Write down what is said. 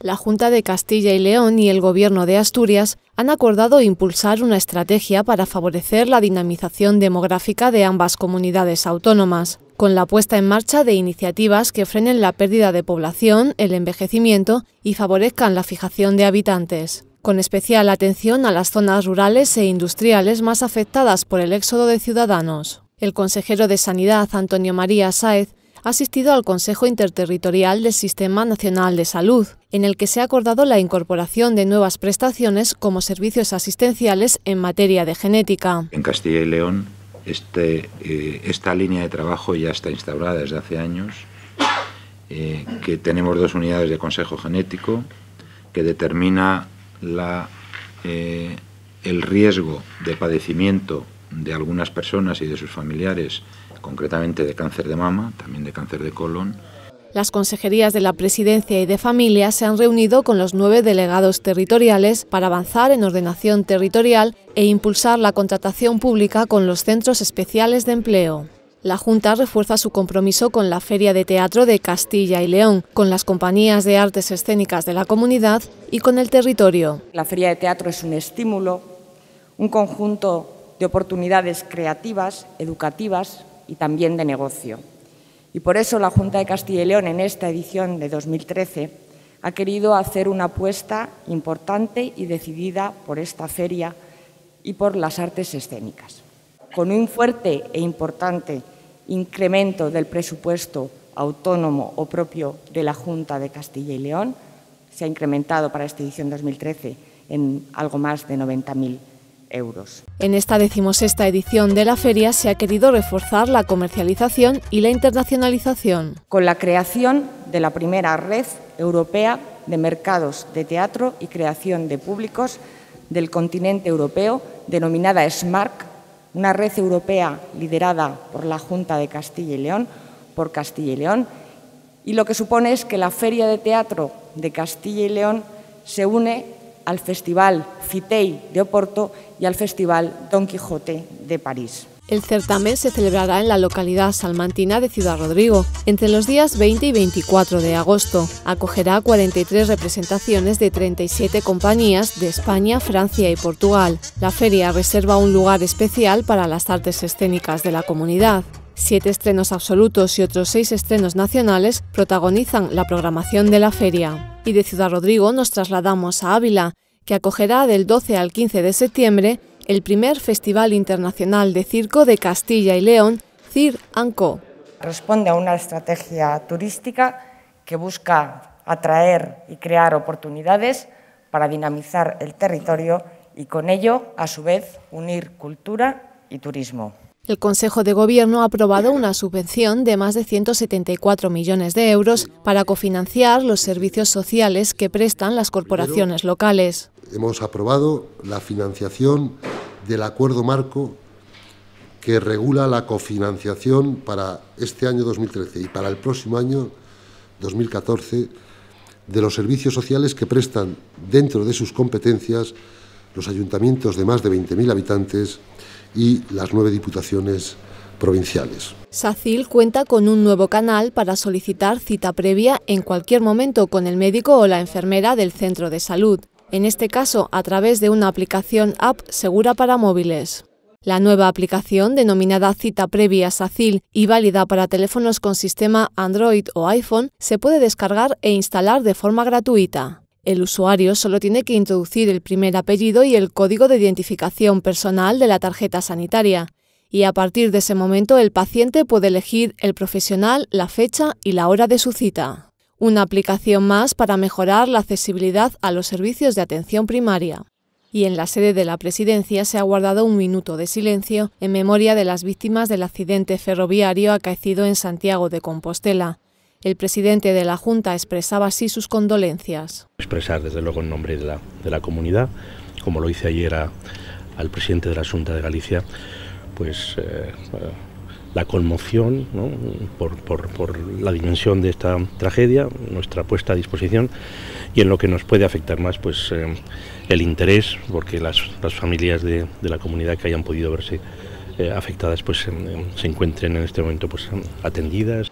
la Junta de Castilla y León y el Gobierno de Asturias han acordado impulsar una estrategia para favorecer la dinamización demográfica de ambas comunidades autónomas, con la puesta en marcha de iniciativas que frenen la pérdida de población, el envejecimiento y favorezcan la fijación de habitantes con especial atención a las zonas rurales e industriales más afectadas por el éxodo de ciudadanos. El consejero de Sanidad, Antonio María Sáez, ha asistido al Consejo Interterritorial del Sistema Nacional de Salud, en el que se ha acordado la incorporación de nuevas prestaciones como servicios asistenciales en materia de genética. En Castilla y León, este, eh, esta línea de trabajo ya está instaurada desde hace años, eh, que tenemos dos unidades de Consejo Genético, que determina eh, el riesgo de padecimiento de algunas personas y de sus familiares concretamente de cáncer de mama, también de cáncer de colon. Las consejerías de la Presidencia y de Familia se han reunido con los nueve delegados territoriales para avanzar en ordenación territorial e impulsar la contratación pública con los centros especiales de empleo. La Junta refuerza su compromiso con la Feria de Teatro de Castilla y León, con las compañías de artes escénicas de la comunidad y con el territorio. La Feria de Teatro es un estímulo, un conjunto de oportunidades creativas, educativas, y también de negocio. Y por eso la Junta de Castilla y León en esta edición de 2013 ha querido hacer una apuesta importante y decidida por esta feria y por las artes escénicas. Con un fuerte e importante incremento del presupuesto autónomo o propio de la Junta de Castilla y León, se ha incrementado para esta edición 2013 en algo más de 90.000 en esta decimosexta edición de la feria se ha querido reforzar la comercialización y la internacionalización. Con la creación de la primera red europea de mercados de teatro y creación de públicos del continente europeo, denominada SMARC, una red europea liderada por la Junta de Castilla y León, por Castilla y León, y lo que supone es que la Feria de Teatro de Castilla y León se une al Festival Fitei de Oporto y al Festival Don Quijote de París. El certamen se celebrará en la localidad salmantina de Ciudad Rodrigo entre los días 20 y 24 de agosto. Acogerá 43 representaciones de 37 compañías de España, Francia y Portugal. La feria reserva un lugar especial para las artes escénicas de la comunidad. Siete estrenos absolutos y otros seis estrenos nacionales protagonizan la programación de la feria y de Ciudad Rodrigo nos trasladamos a Ávila, que acogerá del 12 al 15 de septiembre el primer Festival Internacional de Circo de Castilla y León, CIR anco Responde a una estrategia turística que busca atraer y crear oportunidades para dinamizar el territorio y con ello, a su vez, unir cultura y turismo. El Consejo de Gobierno ha aprobado una subvención de más de 174 millones de euros para cofinanciar los servicios sociales que prestan las corporaciones locales. Hemos aprobado la financiación del acuerdo marco que regula la cofinanciación para este año 2013 y para el próximo año 2014 de los servicios sociales que prestan dentro de sus competencias los ayuntamientos de más de 20.000 habitantes y las nueve diputaciones provinciales. SACIL cuenta con un nuevo canal para solicitar cita previa en cualquier momento con el médico o la enfermera del centro de salud, en este caso a través de una aplicación app segura para móviles. La nueva aplicación, denominada Cita Previa SACIL y válida para teléfonos con sistema Android o iPhone, se puede descargar e instalar de forma gratuita. El usuario solo tiene que introducir el primer apellido y el código de identificación personal de la tarjeta sanitaria, y a partir de ese momento el paciente puede elegir el profesional, la fecha y la hora de su cita. Una aplicación más para mejorar la accesibilidad a los servicios de atención primaria. Y en la sede de la presidencia se ha guardado un minuto de silencio en memoria de las víctimas del accidente ferroviario acaecido en Santiago de Compostela, el presidente de la Junta expresaba así sus condolencias. Expresar desde luego en nombre de la, comunidad, como lo hice ayer al presidente de la Junta de Galicia, pues eh, la conmoción por, la dimensión de esta tragedia, nuestra puesta a disposición y en lo que nos puede afectar más, pues eh, el interés, porque las, familias de, la comunidad que hayan podido verse eh, afectadas, pues se encuentren en este momento pues atendidas.